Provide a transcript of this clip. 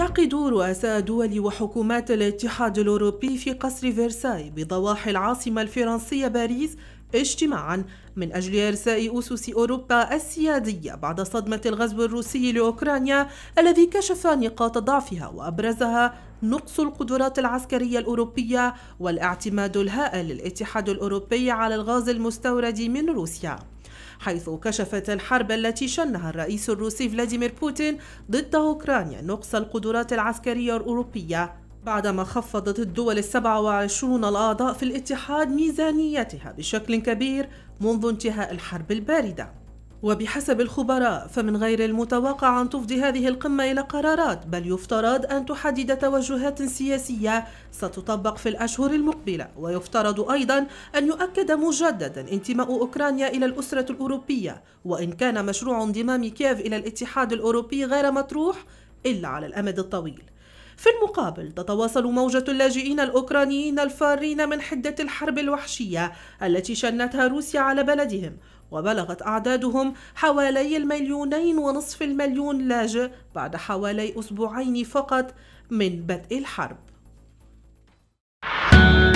يعقد رؤساء دول وحكومات الاتحاد الأوروبي في قصر فرساي بضواحي العاصمة الفرنسية باريس اجتماعا من أجل إرساء أسس أوروبا السيادية بعد صدمة الغزو الروسي لأوكرانيا الذي كشف نقاط ضعفها وأبرزها نقص القدرات العسكرية الأوروبية والاعتماد الهائل للاتحاد الأوروبي على الغاز المستورد من روسيا حيث كشفت الحرب التي شنها الرئيس الروسي فلاديمير بوتين ضد أوكرانيا نقص القدرات العسكرية الأوروبية بعدما خفضت الدول السبعة وعشرون الأعضاء في الاتحاد ميزانيتها بشكل كبير منذ انتهاء الحرب الباردة وبحسب الخبراء فمن غير المتوقع أن تفضي هذه القمة إلى قرارات بل يفترض أن تحدد توجهات سياسية ستطبق في الأشهر المقبلة ويفترض أيضا أن يؤكد مجددا انتماء أوكرانيا إلى الأسرة الأوروبية وإن كان مشروع انضمام كييف إلى الاتحاد الأوروبي غير مطروح إلا على الأمد الطويل في المقابل تتواصل موجة اللاجئين الأوكرانيين الفارين من حدة الحرب الوحشية التي شنتها روسيا على بلدهم وبلغت أعدادهم حوالي المليونين ونصف المليون لاجئ بعد حوالي أسبوعين فقط من بدء الحرب